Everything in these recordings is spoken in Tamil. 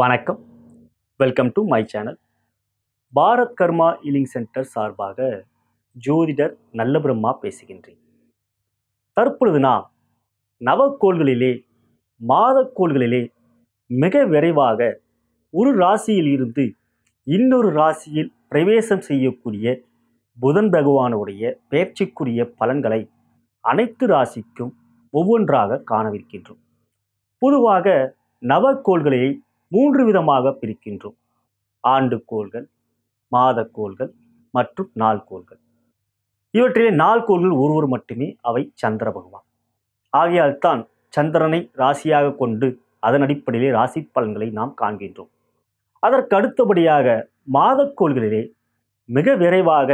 வணக்கம் welcome to my channel Bharat Karma Healing Centre சார்பாக ஜோதிடர் நல்லபிரம்மா பேசுகின்றேன் தற்பொழுது நான் நவக்கோள்களிலே மாதக்கோள்களிலே மிக விரைவாக ஒரு ராசியில் இருந்து இன்னொரு ராசியில் பிரவேசம் செய்யக்கூடிய புதன் பகவானுடைய பேச்சுக்குரிய பலன்களை அனைத்து ராசிக்கும் ஒவ்வொன்றாக காணவிருக்கின்றோம் பொதுவாக நவக்கோள்களை மூன்று விதமாக பிரிக்கின்றோம் ஆண்டு கோள்கள் மாத கோள்கள் மற்றும் நாள் கோள்கள் இவற்றிலே கோள்கள் ஒருவர் மட்டுமே அவை சந்திர பகவான் ஆகையால்தான் சந்திரனை ராசியாக கொண்டு அதன் அடிப்படையிலே ராசி பலன்களை நாம் காண்கின்றோம் அதற்கு அடுத்தபடியாக மாதக்கோள்களிலே மிக விரைவாக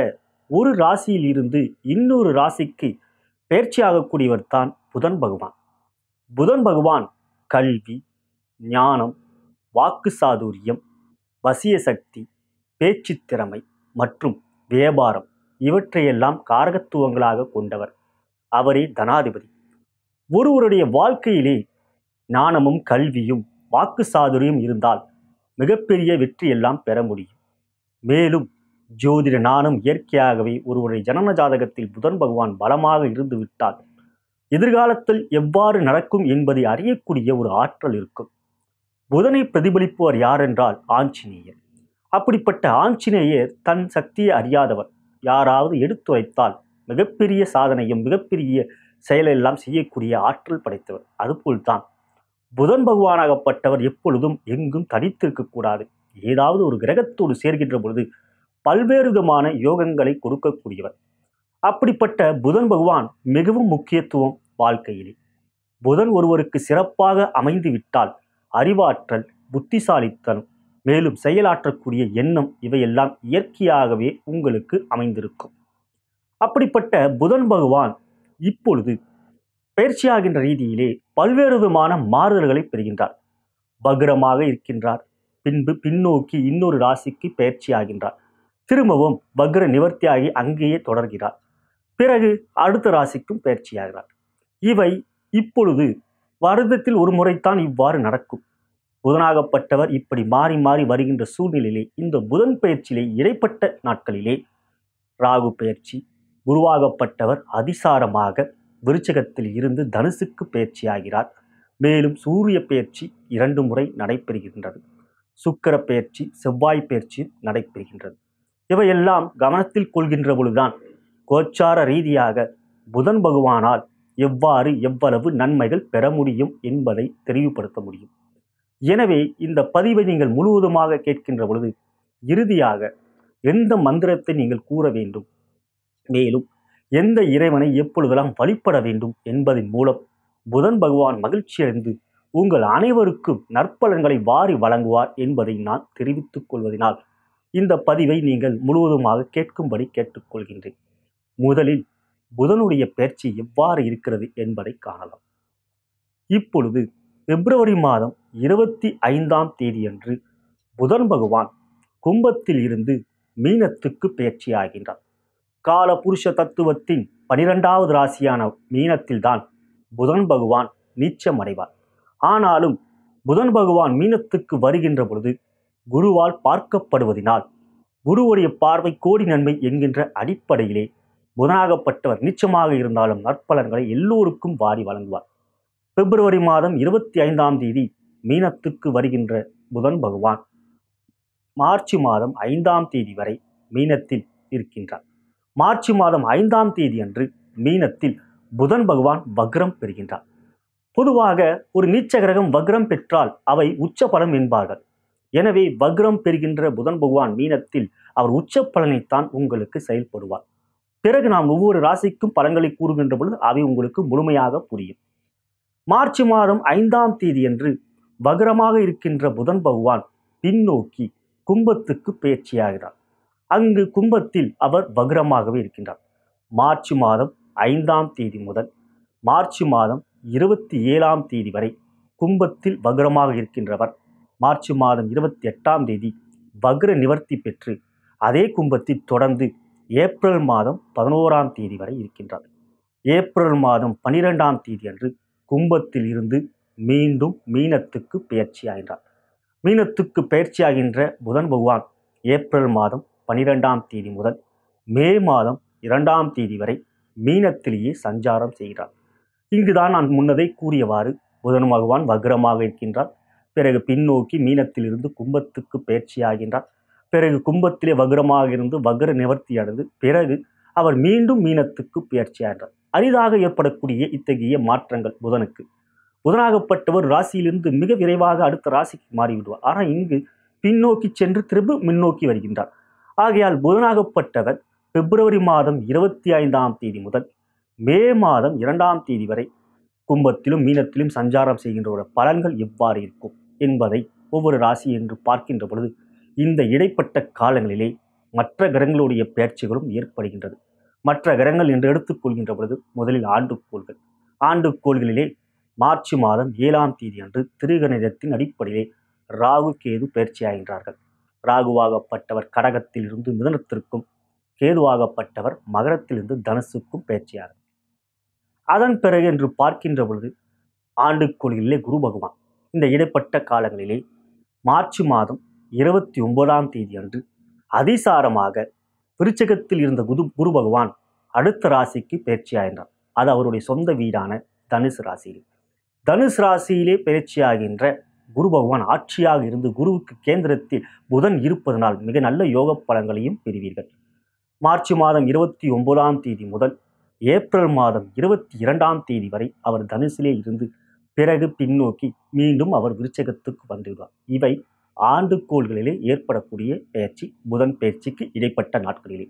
ஒரு ராசியில் இருந்து இன்னொரு ராசிக்கு பயிற்சியாகக்கூடியவர் தான் புதன் பகவான் புதன் பகவான் கல்வி ஞானம் வாக்கு சாதுரியம் வசிய சக்தி பேச்சு திறமை மற்றும் வியாபாரம் இவற்றையெல்லாம் காரகத்துவங்களாக கொண்டவர் அவரே தனாதிபதி ஒருவருடைய வாழ்க்கையிலே நாணமும் கல்வியும் வாக்கு சாதுரியம் இருந்தால் மிகப்பெரிய வெற்றியெல்லாம் பெற முடியும் மேலும் ஜோதிட நாணம் இயற்கையாகவே ஒருவருடைய ஜனன ஜாதகத்தில் புதன் பகவான் பலமாக இருந்துவிட்டால் எதிர்காலத்தில் எவ்வாறு நடக்கும் என்பதை அறியக்கூடிய ஒரு ஆற்றல் இருக்கும் புதனை பிரதிபலிப்பவர் யார் என்றால் ஆஞ்சநேயர் அப்படிப்பட்ட ஆஞ்சநேயர் தன் சக்தியை அறியாதவர் யாராவது எடுத்து வைத்தால் மிகப்பெரிய சாதனையும் மிகப்பெரிய செயலெல்லாம் செய்யக்கூடிய ஆற்றல் படைத்தவர் அதுபோல்தான் புதன் பகவானாகப்பட்டவர் எப்பொழுதும் எங்கும் தனித்திருக்கக்கூடாது ஏதாவது ஒரு கிரகத்தோடு சேர்கின்ற பொழுது பல்வேறு விதமான யோகங்களை கொடுக்கக்கூடியவர் அப்படிப்பட்ட புதன் பகவான் மிகவும் முக்கியத்துவம் வாழ்க்கையிலே புதன் ஒருவருக்கு சிறப்பாக அமைந்து விட்டால் அறிவாற்றல் புத்திசாலித்தனம் மேலும் செயலாற்றக்கூடிய எண்ணம் இவையெல்லாம் இயற்கையாகவே உங்களுக்கு அமைந்திருக்கும் அப்படிப்பட்ட புதன் பகவான் இப்பொழுது பயிற்சியாகின்ற ரீதியிலே பல்வேறு விதமான மாறுதல்களை பெறுகின்றார் பக்ரமாக இருக்கின்றார் பின்பு பின்னோக்கி இன்னொரு ராசிக்கு பயிற்சியாகின்றார் திரும்பவும் பக்ர நிவர்த்தியாகி அங்கேயே தொடர்கிறார் பிறகு அடுத்த ராசிக்கும் பயிற்சியாகிறார் இவை இப்பொழுது வருடத்தில் ஒரு முறைத்தான் இவ்வாறு நடக்கும் புதனாகப்பட்டவர் இப்படி மாறி மாறி வருகின்ற சூழ்நிலையிலே இந்த புதன் பயிற்சியிலே இடைப்பட்ட நாட்களிலே ராகு பயிற்சி குருவாகப்பட்டவர் அதிசாரமாக விருச்சகத்தில் இருந்து தனுசுக்கு பயிற்சியாகிறார் மேலும் சூரிய பயிற்சி இரண்டு முறை நடைபெறுகின்றது சுக்கர பயிற்சி செவ்வாய் பயிற்சி நடைபெறுகின்றது இவையெல்லாம் கவனத்தில் கொள்கின்ற பொழுதுதான் கோச்சார ரீதியாக புதன் பகவானால் எவ்வாறு எவ்வளவு நன்மைகள் பெற முடியும் என்பதை தெரிவுபடுத்த முடியும் எனவே இந்த பதிவை நீங்கள் முழுவதுமாக கேட்கின்ற பொழுது இறுதியாக எந்த மந்திரத்தை நீங்கள் கூற வேண்டும் மேலும் எந்த இறைவனை எப்பொழுதெல்லாம் வழிபட வேண்டும் என்பதன் மூலம் புதன் பகவான் மகிழ்ச்சியடைந்து உங்கள் அனைவருக்கும் நற்பலன்களை வாரி வழங்குவார் என்பதை நான் தெரிவித்துக் கொள்வதனால் இந்த பதிவை நீங்கள் முழுவதுமாக கேட்கும்படி கேட்டுக்கொள்கின்றேன் முதலில் புதனுடைய பயிற்சி எவ்வாறு இருக்கிறது என்பதை காணலாம் இப்பொழுது பிப்ரவரி மாதம் இருபத்தி ஐந்தாம் தேதியன்று புதன் பகவான் கும்பத்தில் இருந்து மீனத்துக்கு பயிற்சியாகின்றார் கால புருஷ தத்துவத்தின் பனிரெண்டாவது ராசியான மீனத்தில்தான் புதன் பகவான் நீச்சம் அடைவார் ஆனாலும் புதன் பகவான் மீனத்துக்கு வருகின்ற பொழுது குருவால் பார்க்கப்படுவதினால் குருவுடைய பார்வை கோடி நன்மை என்கின்ற அடிப்படையிலே புதனாகப்பட்டவர் நிச்சயமாக இருந்தாலும் நற்பலன்களை எல்லோருக்கும் வாரி வழங்குவார் பிப்ரவரி மாதம் இருபத்தி ஐந்தாம் தேதி மீனத்துக்கு வருகின்ற புதன் பகவான் மார்ச் மாதம் ஐந்தாம் தேதி வரை மீனத்தில் இருக்கின்றார் மார்ச் மாதம் ஐந்தாம் தேதி அன்று மீனத்தில் புதன் பகவான் வக்ரம் பெறுகின்றார் பொதுவாக ஒரு நீச்ச கிரகம் வக்ரம் பெற்றால் அவை உச்ச பலம் என்பார்கள் எனவே வக்ரம் பெறுகின்ற புதன் பகவான் மீனத்தில் அவர் உச்ச பலனைத்தான் உங்களுக்கு செயல்படுவார் பிறகு நாம் ஒவ்வொரு ராசிக்கும் பலன்களை கூறுகின்ற பொழுது அவை உங்களுக்கு முழுமையாக புரியும் மார்ச் மாதம் ஐந்தாம் தேதி அன்று வகரமாக இருக்கின்ற புதன் பகவான் பின்னோக்கி கும்பத்துக்கு பயிற்சியாகிறார் அங்கு கும்பத்தில் அவர் வகரமாகவே இருக்கின்றார் மார்ச் மாதம் ஐந்தாம் தேதி முதல் மார்ச் மாதம் இருபத்தி ஏழாம் தேதி வரை கும்பத்தில் வகரமாக இருக்கின்றவர் மார்ச் மாதம் இருபத்தி எட்டாம் தேதி வக்ர நிவர்த்தி பெற்று அதே கும்பத்தில் தொடர்ந்து ஏப்ரல் மாதம் பதினோராம் தேதி வரை இருக்கின்றது ஏப்ரல் மாதம் பனிரெண்டாம் தேதி அன்று கும்பத்தில் இருந்து மீண்டும் மீனத்துக்கு பயிற்சியாகின்றார் மீனத்துக்கு பயிற்சியாகின்ற புதன் பகவான் ஏப்ரல் மாதம் பனிரெண்டாம் தேதி முதல் மே மாதம் இரண்டாம் தேதி வரை மீனத்திலேயே சஞ்சாரம் செய்கிறார் இங்குதான் நான் முன்னதை கூறியவாறு புதன் பகவான் வக்ரமாக இருக்கின்றார் பிறகு பின்னோக்கி மீனத்திலிருந்து கும்பத்துக்கு பயிற்சியாகின்றார் பிறகு கும்பத்திலே வக்ரமாக இருந்து வக்ர நிவர்த்தி அடைந்து பிறகு அவர் மீண்டும் மீனத்துக்கு பெயர்ச்சியாகிறார் அரிதாக ஏற்படக்கூடிய இத்தகைய மாற்றங்கள் புதனுக்கு புதனாகப்பட்டவர் ராசியிலிருந்து மிக விரைவாக அடுத்த ராசிக்கு மாறிவிடுவார் ஆனால் இங்கு பின்னோக்கி சென்று திரும்ப முன்னோக்கி வருகின்றார் ஆகையால் புதனாகப்பட்டவர் பிப்ரவரி மாதம் இருபத்தி ஐந்தாம் தேதி முதல் மே மாதம் இரண்டாம் தேதி வரை கும்பத்திலும் மீனத்திலும் சஞ்சாரம் செய்கின்றோட பலன்கள் எவ்வாறு இருக்கும் என்பதை ஒவ்வொரு ராசி என்று பார்க்கின்ற பொழுது இந்த இடைப்பட்ட காலங்களிலே மற்ற கிரகங்களுடைய பெயர்ச்சிகளும் ஏற்படுகின்றது மற்ற கிரகங்கள் என்று எடுத்துக்கொள்கின்ற பொழுது முதலில் ஆண்டுக்கோள்கள் ஆண்டுக்கோள்களிலே மார்ச் மாதம் ஏழாம் தேதி அன்று திருகணிதத்தின் அடிப்படையிலே ராகு கேது பயிற்சியாகின்றார்கள் ராகுவாகப்பட்டவர் கடகத்திலிருந்து மிதனத்திற்கும் கேதுவாகப்பட்டவர் மகரத்திலிருந்து தனுசுக்கும் பயிற்சியாகும் அதன் பிறகு என்று பார்க்கின்ற பொழுது ஆண்டுக்கோள்களிலே குரு பகவான் இந்த இடைப்பட்ட காலங்களிலே மார்ச் மாதம் இருபத்தி ஒன்பதாம் தேதி அன்று அதிசாரமாக விருச்சகத்தில் இருந்த குது குரு பகவான் அடுத்த ராசிக்கு பயிற்சியாகின்றார் அது அவருடைய சொந்த வீடான தனுசு ராசியில் தனுசு ராசியிலே பயிற்சியாகின்ற குரு பகவான் ஆட்சியாக இருந்து குருவுக்கு கேந்திரத்தில் புதன் இருப்பதனால் மிக நல்ல யோக பலன்களையும் பெறுவீர்கள் மார்ச் மாதம் இருபத்தி ஒன்பதாம் தேதி முதல் ஏப்ரல் மாதம் இருபத்தி இரண்டாம் தேதி வரை அவர் தனுசிலே இருந்து பிறகு பின்னோக்கி மீண்டும் அவர் விருச்சகத்துக்கு வந்துவிடுவார் இவை ஆண்டுக்கோள்களிலே ஏற்படக்கூடிய பெயர்ச்சி புதன் பெயர்ச்சிக்கு இடைப்பட்ட நாட்களிலே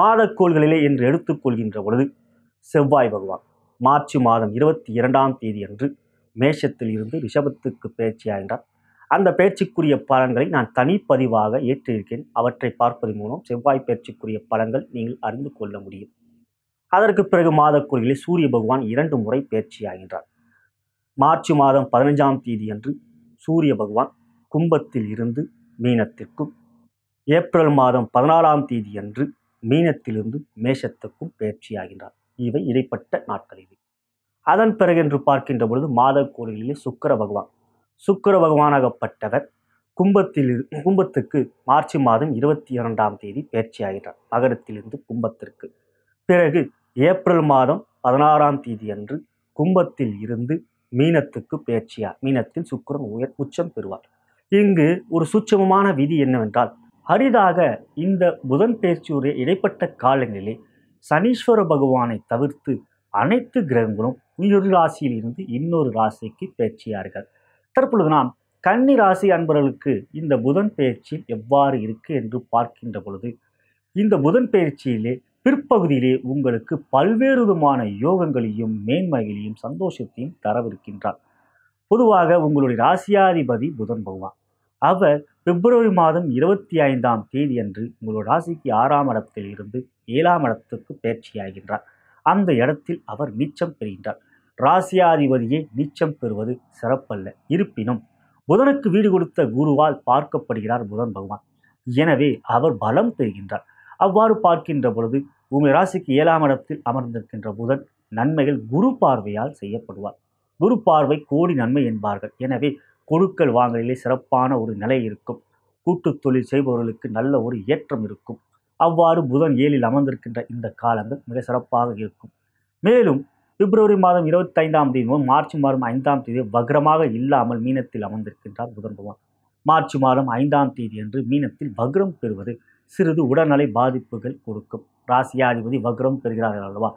மாதக்கோள்களிலே என்று எடுத்துக்கொள்கின்ற பொழுது செவ்வாய் பகவான் மார்ச் மாதம் இருபத்தி இரண்டாம் தேதி அன்று மேஷத்தில் இருந்து ரிஷபத்துக்கு பயிற்சியாகின்றார் அந்த பயிற்சிக்குரிய பலன்களை நான் தனிப்பதிவாக ஏற்றிருக்கேன் அவற்றை பார்ப்பதன் மூலம் செவ்வாய் பயிற்சிக்குரிய பலன்கள் நீங்கள் அறிந்து கொள்ள முடியும் அதற்கு பிறகு மாதக்கோள்களில் சூரிய பகவான் இரண்டு முறை ஆகின்றார் மார்ச் மாதம் பதினஞ்சாம் தேதி அன்று சூரிய பகவான் கும்பத்தில் இருந்து மீனத்திற்கும் ஏப்ரல் மாதம் பதினாலாம் தேதி அன்று மீனத்திலிருந்து மேஷத்துக்கும் பயிற்சியாகின்றார் இவை இடைப்பட்ட நாட்களில் அதன் பிறகு என்று பார்க்கின்ற பொழுது மாத கோளிலே சுக்கர பகவான் சுக்கர பகவானாகப்பட்டவர் கும்பத்தில் கும்பத்துக்கு மார்ச் மாதம் இருபத்தி இரண்டாம் தேதி பயிற்சியாகிறார் மகரத்திலிருந்து கும்பத்திற்கு பிறகு ஏப்ரல் மாதம் பதினாறாம் தேதி அன்று கும்பத்தில் இருந்து மீனத்துக்கு பயிற்சியார் மீனத்தில் சுக்கரன் உயர் உச்சம் பெறுவார் இங்கு ஒரு சூட்சமமான விதி என்னவென்றால் அரிதாக இந்த புதன் பேச்சுடைய இடைப்பட்ட காலங்களிலே சனீஸ்வர பகவானை தவிர்த்து அனைத்து கிரகங்களும் இன்னொரு ராசியிலிருந்து இன்னொரு ராசிக்கு பேச்சியார்கள் தற்பொழுது நாம் கன்னி ராசி அன்பர்களுக்கு இந்த புதன் பெயர்ச்சி எவ்வாறு இருக்கு என்று பார்க்கின்ற பொழுது இந்த புதன் பெயர்ச்சியிலே பிற்பகுதியிலே உங்களுக்கு பல்வேறு விதமான யோகங்களையும் மேன்மைகளையும் சந்தோஷத்தையும் தரவிருக்கின்றார் பொதுவாக உங்களுடைய ராசியாதிபதி புதன் பகவான் அவர் பிப்ரவரி மாதம் இருபத்தி ஐந்தாம் தேதியன்று உங்களோட ராசிக்கு ஆறாம் இடத்தில் இருந்து ஏழாம் இடத்துக்கு பயிற்சியாகின்றார் அந்த இடத்தில் அவர் நீச்சம் பெறுகின்றார் ராசியாதிபதியை நீச்சம் பெறுவது சிறப்பல்ல இருப்பினும் புதனுக்கு வீடு கொடுத்த குருவால் பார்க்கப்படுகிறார் புதன் பகவான் எனவே அவர் பலம் பெறுகின்றார் அவ்வாறு பார்க்கின்ற பொழுது உங்கள் ராசிக்கு ஏழாம் இடத்தில் அமர்ந்திருக்கின்ற புதன் நன்மைகள் குரு பார்வையால் செய்யப்படுவார் குரு பார்வை கோடி நன்மை என்பார்கள் எனவே கொடுக்கல் வாங்கலிலே சிறப்பான ஒரு நிலை இருக்கும் கூட்டு தொழில் செய்பவர்களுக்கு நல்ல ஒரு ஏற்றம் இருக்கும் அவ்வாறு புதன் ஏழில் அமர்ந்திருக்கின்ற இந்த காலங்கள் மிக சிறப்பாக இருக்கும் மேலும் பிப்ரவரி மாதம் இருபத்தைந்தாம் தேதி மார்ச் மாதம் ஐந்தாம் தேதி வக்ரமாக இல்லாமல் மீனத்தில் அமர்ந்திருக்கின்றார் புதன் பகவான் மார்ச் மாதம் ஐந்தாம் தேதி என்று மீனத்தில் வக்ரம் பெறுவது சிறிது உடல்நலை பாதிப்புகள் கொடுக்கும் ராசியாதிபதி வக்ரம் பெறுகிறார்கள் அல்லவா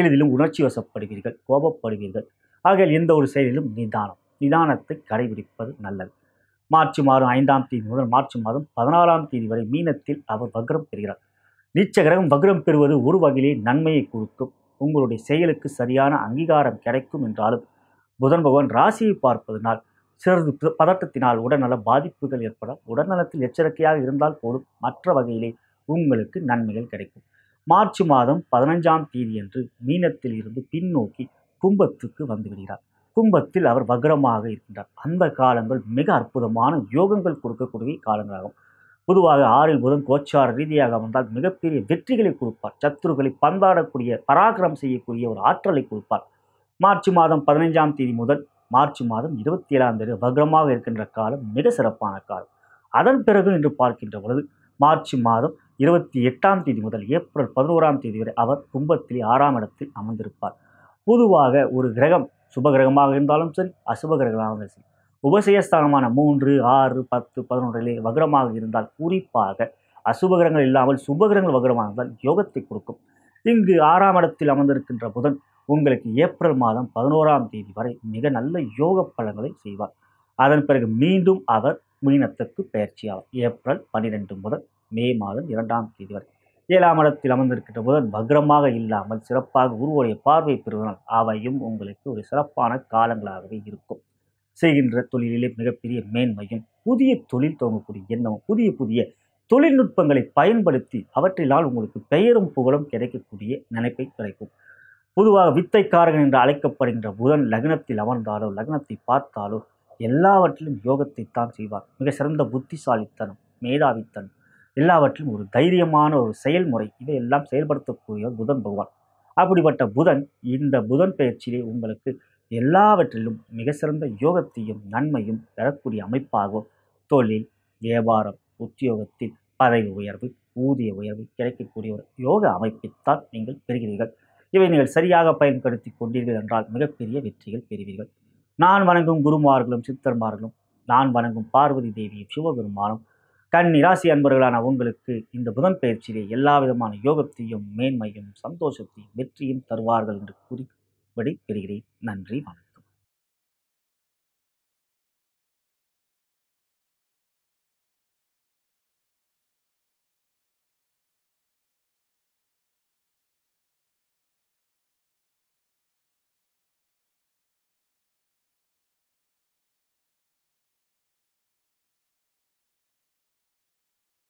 எளிதிலும் உணர்ச்சி வசப்படுவீர்கள் கோபப்படுவீர்கள் ஆகையால் எந்த ஒரு செயலிலும் நிதானம் நிதானத்தை கடைபிடிப்பது நல்லது மார்ச் மாதம் ஐந்தாம் தேதி முதல் மார்ச் மாதம் பதினாறாம் தேதி வரை மீனத்தில் அவர் வக்ரம் பெறுகிறார் நீச்ச கிரகம் வக்ரம் பெறுவது ஒரு வகையிலே நன்மையை கொடுக்கும் உங்களுடைய செயலுக்கு சரியான அங்கீகாரம் கிடைக்கும் என்றாலும் புதன் பகவான் ராசியை பார்ப்பதனால் சிறிது பதட்டத்தினால் உடல்நல பாதிப்புகள் ஏற்பட உடல்நலத்தில் எச்சரிக்கையாக இருந்தால் போதும் மற்ற வகையிலே உங்களுக்கு நன்மைகள் கிடைக்கும் மார்ச் மாதம் பதினஞ்சாம் தேதி மீனத்தில் இருந்து பின்னோக்கி கும்பத்துக்கு வந்துவிடுகிறார் கும்பத்தில் அவர் வக்ரமாக இருக்கின்றார் அந்த காலங்கள் மிக அற்புதமான யோகங்கள் கொடுக்கக்கூடிய காலங்களாகும் பொதுவாக ஆறில் புதன் கோச்சார ரீதியாக வந்தால் மிகப்பெரிய வெற்றிகளை கொடுப்பார் சத்துருக்களை பந்தாடக்கூடிய பராக்கிரம் செய்யக்கூடிய ஒரு ஆற்றலை கொடுப்பார் மார்ச் மாதம் பதினைஞ்சாம் தேதி முதல் மார்ச் மாதம் இருபத்தி ஏழாம் தேதி வக்ரமாக இருக்கின்ற காலம் மிக சிறப்பான காலம் அதன் பிறகு என்று பார்க்கின்ற பொழுது மார்ச் மாதம் இருபத்தி எட்டாம் தேதி முதல் ஏப்ரல் பதினோராம் தேதி வரை அவர் கும்பத்தில் ஆறாம் இடத்தில் அமர்ந்திருப்பார் பொதுவாக ஒரு கிரகம் சுபகிரகமாக இருந்தாலும் சரி அசுபகிரகமாக இருந்தாலும் சரி உபசயஸ்தானமான மூன்று ஆறு பத்து பதினொன்றிலே வக்ரமாக இருந்தால் குறிப்பாக அசுபகிரகங்கள் இல்லாமல் சுபகிரகங்கள் வக்ரமாக இருந்தால் யோகத்தை கொடுக்கும் இங்கு ஆறாம் இடத்தில் அமர்ந்திருக்கின்ற புதன் உங்களுக்கு ஏப்ரல் மாதம் பதினோராம் தேதி வரை மிக நல்ல யோக பலன்களை செய்வார் அதன் பிறகு மீண்டும் அவர் மீனத்துக்கு பயிற்சியாவார் ஏப்ரல் பன்னிரெண்டு முதல் மே மாதம் இரண்டாம் தேதி வரை ஏழாம் இடத்தில் அமர்ந்திருக்கின்ற புதன் பக்ரமாக இல்லாமல் சிறப்பாக குருவுடைய பார்வை பெறுவதால் அவையும் உங்களுக்கு ஒரு சிறப்பான காலங்களாகவே இருக்கும் செய்கின்ற தொழிலிலே மிகப்பெரிய மேன்மையும் புதிய தொழில் துவங்கக்கூடிய எண்ணமும் புதிய புதிய தொழில்நுட்பங்களை பயன்படுத்தி அவற்றினால் உங்களுக்கு பெயரும் புகழும் கிடைக்கக்கூடிய நினைப்பை கிடைக்கும் பொதுவாக வித்தைக்காரர்கள் என்று அழைக்கப்படுகின்ற புதன் லக்னத்தில் அமர்ந்தாலோ லக்னத்தை பார்த்தாலோ எல்லாவற்றிலும் யோகத்தை தான் செய்வார் மிக சிறந்த புத்திசாலித்தனம் மேதாவித்தனம் எல்லாவற்றிலும் ஒரு தைரியமான ஒரு செயல்முறை இதையெல்லாம் செயல்படுத்தக்கூடிய புதன் பகவான் அப்படிப்பட்ட புதன் இந்த புதன் பயிற்சியிலே உங்களுக்கு எல்லாவற்றிலும் மிக சிறந்த யோகத்தையும் நன்மையும் பெறக்கூடிய அமைப்பாகவும் தொழில் வியாபாரம் உத்தியோகத்தில் பதவி உயர்வு ஊதிய உயர்வு கிடைக்கக்கூடிய ஒரு யோக அமைப்பைத்தான் நீங்கள் பெறுகிறீர்கள் இவை நீங்கள் சரியாக பயன்படுத்தி கொண்டீர்கள் என்றால் மிகப்பெரிய வெற்றிகள் பெறுவீர்கள் நான் வணங்கும் குருமார்களும் சித்தர்மார்களும் நான் வணங்கும் பார்வதி தேவியும் சிவபெருமானும் கண்ணிராசி அன்பர்களான உங்களுக்கு இந்த புதன் பயிற்சியிலே எல்லா விதமான யோகத்தையும் மேன்மையும் சந்தோஷத்தையும் வெற்றியும் தருவார்கள் என்று கூறிபடி பெறுகிறேன் நன்றி வணக்கம்